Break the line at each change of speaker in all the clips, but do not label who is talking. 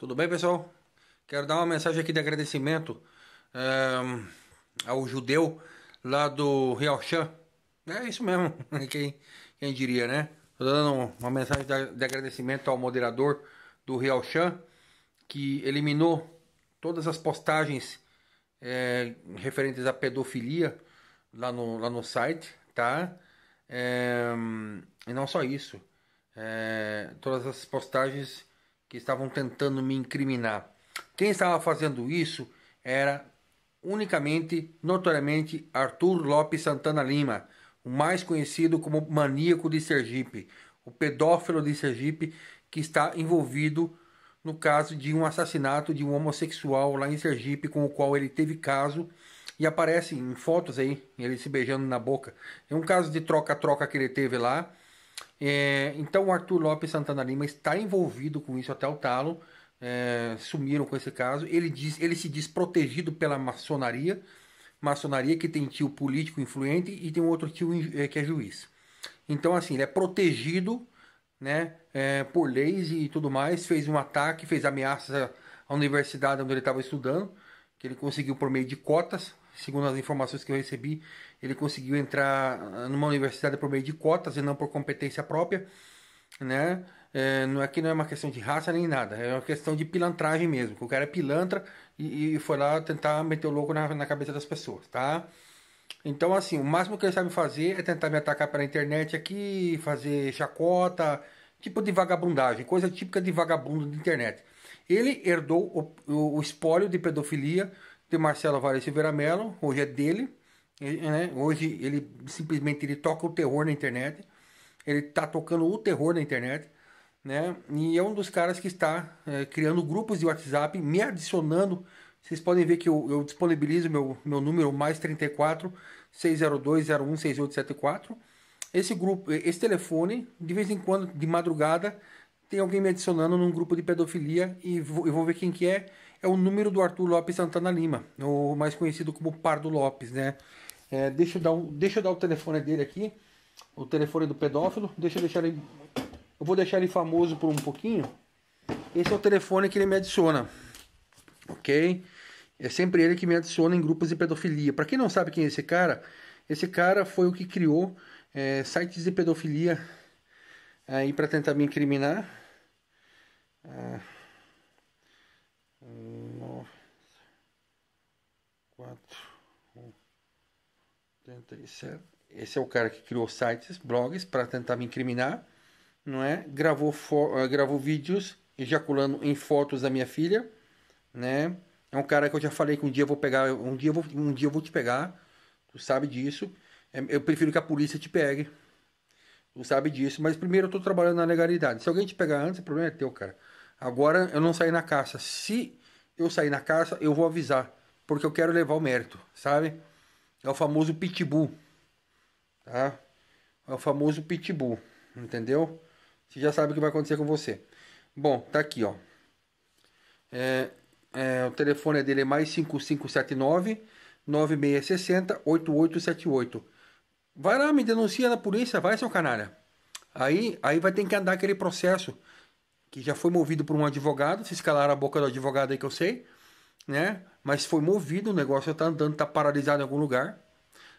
Tudo bem, pessoal? Quero dar uma mensagem aqui de agradecimento um, eh, ao judeu lá do Rialchan. É isso mesmo, quem, quem diria, né? Estou dando uma mensagem de agradecimento ao moderador do Rialchan, que eliminou todas as postagens é, referentes à pedofilia lá no, lá no site, tá? É, e não só isso, é, todas as postagens que estavam tentando me incriminar. Quem estava fazendo isso era unicamente, notoriamente, Arthur Lopes Santana Lima, o mais conhecido como maníaco de Sergipe, o pedófilo de Sergipe que está envolvido no caso de um assassinato de um homossexual lá em Sergipe com o qual ele teve caso e aparece em fotos aí ele se beijando na boca. É um caso de troca-troca que ele teve lá é, então o Arthur Lopes Santana Lima está envolvido com isso até o talo. É, sumiram com esse caso. Ele, diz, ele se diz protegido pela maçonaria. Maçonaria que tem tio político influente e tem um outro tio é, que é juiz. Então, assim, ele é protegido né, é, por leis e tudo mais. Fez um ataque, fez ameaças à universidade onde ele estava estudando, que ele conseguiu por meio de cotas, segundo as informações que eu recebi, ele conseguiu entrar ah, numa universidade por meio de cotas e não por competência própria, né? É, não é que não é uma questão de raça nem nada, é uma questão de pilantragem mesmo. o cara é pilantra e, e foi lá tentar meter o louco na, na, cabeça das pessoas, tá? Então, assim, o máximo que ele sabe fazer é tentar me atacar pela internet aqui, fazer chacota, tipo de vagabundagem, coisa típica de vagabundo de internet. Ele herdou o, o, o espólio de pedofilia de Marcelo Varese Veramelo, hoje é dele, ele, né, hoje ele simplesmente ele toca o terror na internet. Ele está tocando o terror na internet. Né? E é um dos caras que está é, criando grupos de WhatsApp, me adicionando. Vocês podem ver que eu, eu disponibilizo meu, meu número mais 34 602 6874. Esse grupo, esse telefone, de vez em quando, de madrugada, tem alguém me adicionando num grupo de pedofilia e vou, eu vou ver quem que é. É o número do Arthur Lopes Santana Lima, o mais conhecido como Pardo Lopes, né? É, deixa, eu dar um, deixa eu dar o telefone dele aqui, o telefone do pedófilo. Deixa eu deixar ele. Eu vou deixar ele famoso por um pouquinho. Esse é o telefone que ele me adiciona, ok? É sempre ele que me adiciona em grupos de pedofilia. Para quem não sabe quem é esse cara, esse cara foi o que criou é, sites de pedofilia aí para tentar me incriminar. Ah, nove, quatro. Esse é, esse é o cara que criou sites, blogs para tentar me incriminar, não é? Gravou, uh, gravou vídeos ejaculando em fotos da minha filha, né? É um cara que eu já falei que um dia eu vou pegar, um dia eu vou, um dia eu vou te pegar. Tu sabe disso. É, eu prefiro que a polícia te pegue. Tu sabe disso, mas primeiro eu tô trabalhando na legalidade. Se alguém te pegar antes, o problema é teu, cara. Agora eu não saí na caça. Se eu sair na caça, eu vou avisar, porque eu quero levar o mérito, sabe? É o famoso pitbull, tá? É o famoso pitbull, entendeu? Você já sabe o que vai acontecer com você. Bom, tá aqui, ó. É, é, o telefone dele é mais 5579 9660 8878. Vai lá, me denuncia na polícia, vai, seu canalha. Aí, aí vai ter que andar aquele processo que já foi movido por um advogado. Se escalaram a boca do advogado aí que eu sei né? Mas foi movido, o negócio está andando, está paralisado em algum lugar,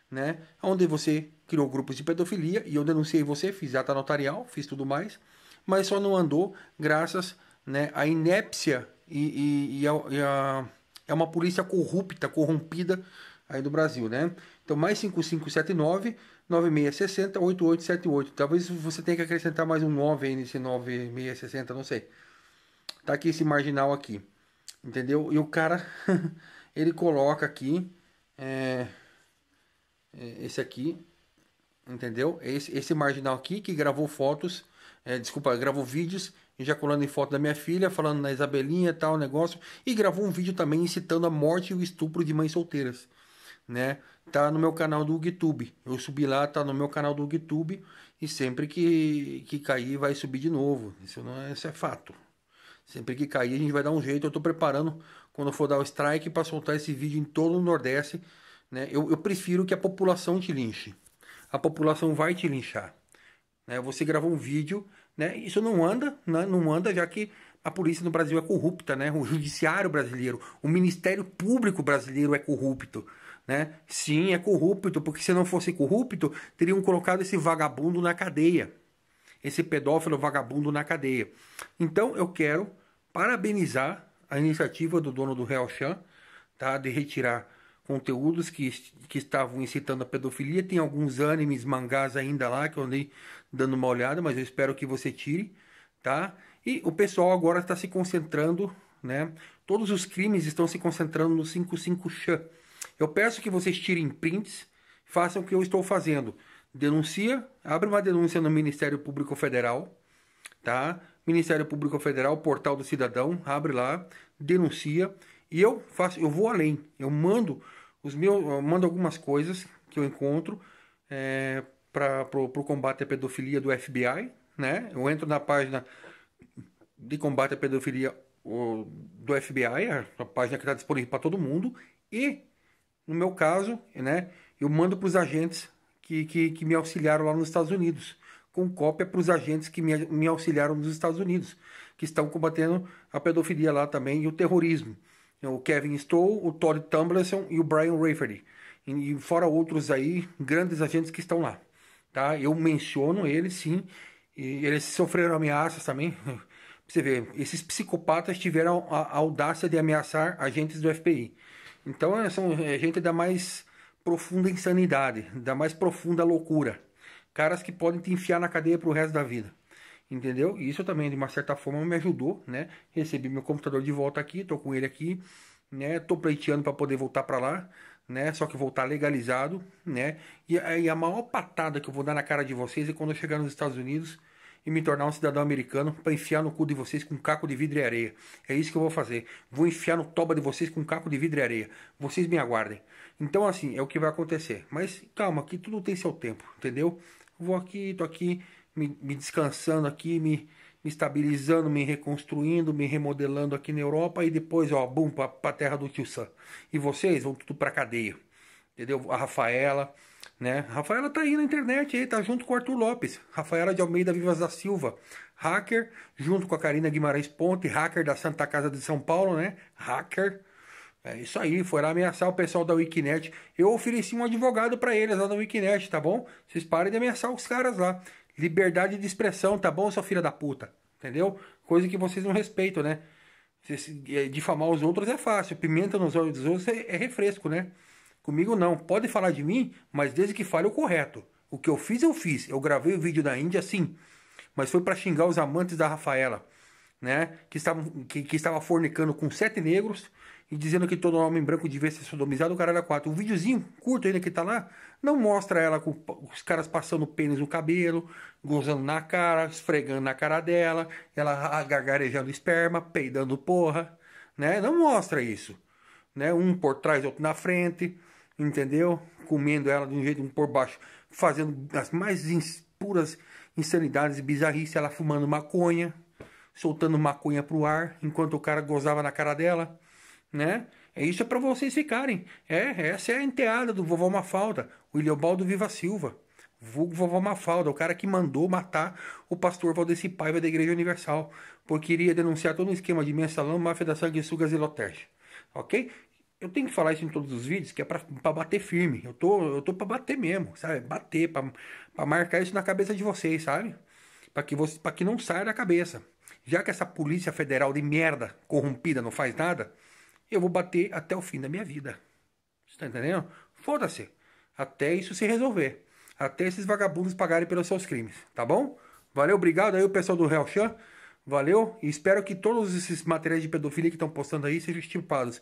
né? Onde você criou grupos de pedofilia e eu denunciei você, fiz ata notarial, fiz tudo mais, mas só não andou graças né, à inépcia e, e, e, a, e a, é uma polícia corrupta, corrompida aí do Brasil, né? Então, mais 5579 9660 8878. Talvez você tenha que acrescentar mais um 9 aí nesse 9660, não sei. Tá aqui esse marginal aqui. Entendeu? E o cara, ele coloca aqui, é, é, esse aqui, entendeu? Esse, esse marginal aqui que gravou fotos, é, desculpa, gravou vídeos ejaculando em foto da minha filha, falando na Isabelinha e tal, negócio. E gravou um vídeo também incitando a morte e o estupro de mães solteiras, né? Tá no meu canal do YouTube. Eu subi lá, tá no meu canal do YouTube. E sempre que, que cair, vai subir de novo. Isso, não é, isso é fato. Sempre que cair, a gente vai dar um jeito. Eu estou preparando quando for dar o strike para soltar esse vídeo em todo o Nordeste. Né? Eu, eu, prefiro que a população te linche. A população vai te linchar. Né? Você gravou um vídeo, né? isso não anda, né? não anda, já que a polícia no Brasil é corrupta, né? o judiciário brasileiro, o Ministério Público brasileiro é corrupto. Né? Sim, é corrupto, porque se não fosse corrupto, teriam colocado esse vagabundo na cadeia esse pedófilo vagabundo na cadeia. Então eu quero parabenizar a iniciativa do dono do Real Chan, tá, de retirar conteúdos que, que estavam incitando a pedofilia. Tem alguns animes, mangás ainda lá que eu andei dando uma olhada, mas eu espero que você tire, tá? E o pessoal agora está se concentrando, né? Todos os crimes estão se concentrando no 55 Chan. Eu peço que vocês tirem prints, façam o que eu estou fazendo denuncia, abre uma denúncia no Ministério Público Federal, tá? Ministério Público Federal, Portal do Cidadão, abre lá, denuncia e eu faço, eu vou além, eu mando os meus, mando algumas coisas que eu encontro é, para pro, pro combate à pedofilia do FBI, né? Eu entro na página de combate à pedofilia o, do FBI, a, a página que está disponível para todo mundo e no meu caso, né? Eu mando para os agentes que, que, que me auxiliaram lá nos Estados Unidos, com cópia para os agentes que me, me auxiliaram nos Estados Unidos, que estão combatendo a pedofilia lá também e o terrorismo. Então, o Kevin Stowe, o Todd Tumblerson e o Brian Rafferty. E, fora outros aí, grandes agentes que estão lá. Tá? Eu menciono eles sim, e eles sofreram ameaças também. Você vê, esses psicopatas tiveram a audácia de ameaçar agentes do FBI. Então, é, são é, gente da mais profunda insanidade, da mais profunda loucura. Caras que podem te enfiar na cadeia pro resto da vida. Entendeu? E isso também, de uma certa forma, me ajudou, né? Recebi meu computador de volta aqui, tô com ele aqui, né? Tô pleiteando para poder voltar para lá, né? Só que voltar legalizado, né? E, e a maior patada que eu vou dar na cara de vocês é quando eu chegar nos Estados Unidos e me tornar um cidadão americano para enfiar no cu de vocês com um caco de vidro e areia. É isso que eu vou fazer. Vou enfiar no toba de vocês com um caco de vidro e areia. Vocês me aguardem. Então, assim, é o que vai acontecer. Mas calma, que tudo tem seu tempo, entendeu? Vou aqui, tô aqui, me, me descansando aqui, me, me estabilizando, me reconstruindo, me remodelando aqui na Europa e depois, ó, bum, pra, pra terra do Tio Sam. E vocês vão tudo pra cadeia. Entendeu? A Rafaela, né? Rafaela tá aí na internet, aí, tá junto com o Arthur Lopes, Rafaela de Almeida Vivas da Silva, hacker, junto com a Karina Guimarães Ponte, hacker da Santa Casa de São Paulo, né? Hacker. É isso aí, foi lá ameaçar o pessoal da Wikinet. Eu ofereci um advogado para eles lá na Wikinet, tá bom? Vocês parem de ameaçar os caras lá. Liberdade de expressão, tá bom, sua filha da puta? Entendeu? Coisa que vocês não respeitam, né? É, difamar os outros é fácil, pimenta nos olhos dos outros é, é refresco, né? Comigo não. Pode falar de mim, mas desde que fale o correto. O que eu fiz, eu fiz. Eu gravei o vídeo da Índia, sim. Mas foi para xingar os amantes da Rafaela, né? Que, estavam, que, que estava fornicando com sete negros e dizendo que todo homem branco devia ser sodomizado, o cara era é quatro. O videozinho curto ainda que tá lá não mostra ela com os caras passando pênis no cabelo, gozando na cara, esfregando na cara dela, ela gargarejando esperma, peidando porra, né? Não mostra isso, né? Um por trás, outro na frente entendeu? Comendo ela de um jeito por baixo, fazendo as mais ins, puras insanidades e bizarrice, ela fumando maconha, soltando maconha pro ar, enquanto o cara gozava na cara dela, né? É isso é para vocês ficarem. É, essa é a enteada do vovó Mafalda, o Iliobaldo Viva Silva. Vulgo vovó Mafalda, o cara que mandou matar o pastor Valdeci Paiva da Igreja Universal, porque iria denunciar todo um esquema de mensalão, máfia da sugas e lotérgia. Ok? eu tenho que falar isso em todos os vídeos, que é para bater firme. Eu tô, eu tô para bater mesmo, sabe? Bater, para marcar isso na cabeça de vocês, sabe? Para que, você, que não saia da cabeça. Já que essa Polícia Federal de merda, corrompida, não faz nada, eu vou bater até o fim da minha vida. Você tá entendendo? Foda-se. Até isso se resolver. Até esses vagabundos pagarem pelos seus crimes, tá bom? Valeu, obrigado aí o pessoal do Real Chan. Valeu e espero que todos esses materiais de pedofilia que estão postando aí sejam estipados.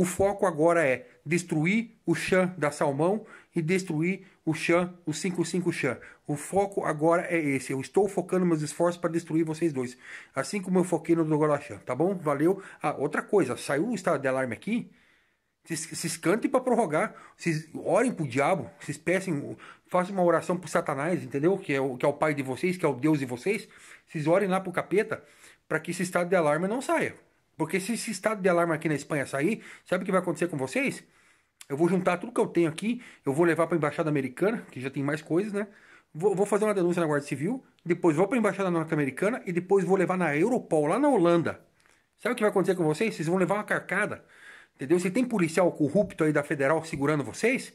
O foco agora é destruir o Xan da Salmão e destruir o Xan, o 55 Xan. O foco agora é esse. Eu estou focando meus esforços para destruir vocês dois. Assim como eu foquei no Dogora tá bom? Valeu. Ah, outra coisa, saiu o estado de alarme aqui. Se escante para prorrogar, Se orem o diabo, se peçam, façam uma oração pro Satanás, entendeu? Que é, o, que é o pai de vocês, que é o Deus de vocês. Vocês orem lá para o capeta para que esse estado de alarme não saia. Porque se esse estado de alarme aqui na Espanha sair, sabe o que vai acontecer com vocês? Eu vou juntar tudo que eu tenho aqui, eu vou levar para a embaixada americana, que já tem mais coisas, né? Vou, vou fazer uma denúncia na Guarda Civil, depois vou para a embaixada norte-americana e depois vou levar na Europol, lá na Holanda. Sabe o que vai acontecer com vocês? Vocês vão levar uma carcada. Entendeu? Se tem policial corrupto aí da federal segurando vocês,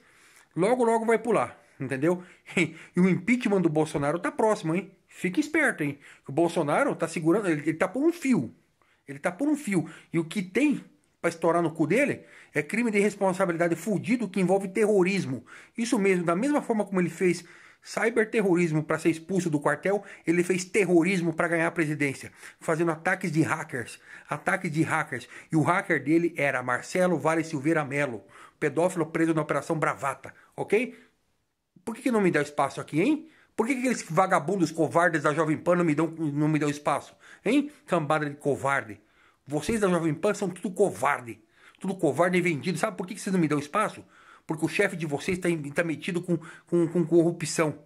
logo logo vai pular, entendeu? E o impeachment do Bolsonaro tá próximo, hein? Fique esperto, hein? O Bolsonaro tá segurando, ele, ele tá por um fio, ele tá por um fio. E o que tem para estourar no cu dele é crime de responsabilidade fudido que envolve terrorismo. Isso mesmo, da mesma forma como ele fez cyberterrorismo para ser expulso do quartel, ele fez terrorismo para ganhar a presidência, fazendo ataques de hackers, ataques de hackers. E o hacker dele era Marcelo Vale Silveira Melo, pedófilo preso na Operação Bravata, ok? Por que, que não me dá espaço aqui, hein? Por que, aqueles vagabundos covardes da Jovem Pan não me, dão, não me dão espaço? Hein? Cambada de covarde. Vocês da Jovem Pan são tudo covarde. Tudo covarde e vendido. Sabe por que, vocês não me dão espaço? Porque o chefe de vocês está tá metido com, com, com corrupção.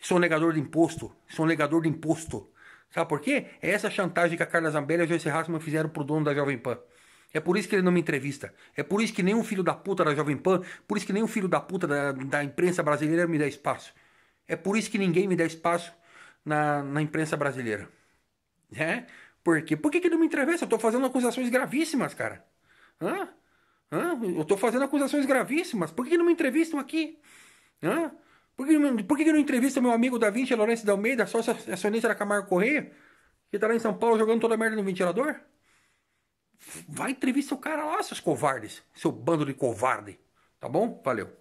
Sou negador de imposto. Sou negador de imposto. Sabe por quê? É essa chantagem que a Carla Zambelli e a Joyce Hassman fizeram pro dono da Jovem Pan. É por isso que ele não me entrevista. É por isso que nenhum filho da puta da Jovem Pan, por isso que nenhum filho da puta da, da imprensa brasileira me dá espaço. É por isso que ninguém me dá espaço na, na imprensa brasileira. Né? Por quê? Por que, que não me entrevista? Eu estou fazendo acusações gravíssimas, cara. Hã? Hã? Eu estou fazendo acusações gravíssimas. Por que, que não me entrevistam aqui? Hã? Por que, por que, que não entrevista meu amigo Da Vinci Lourenço da Almeida, sócio acionista da Camargo Correia, que está lá em São Paulo jogando toda a merda no ventilador? Vai entrevista o cara lá, seus covardes. Seu bando de covarde. Tá bom? Valeu.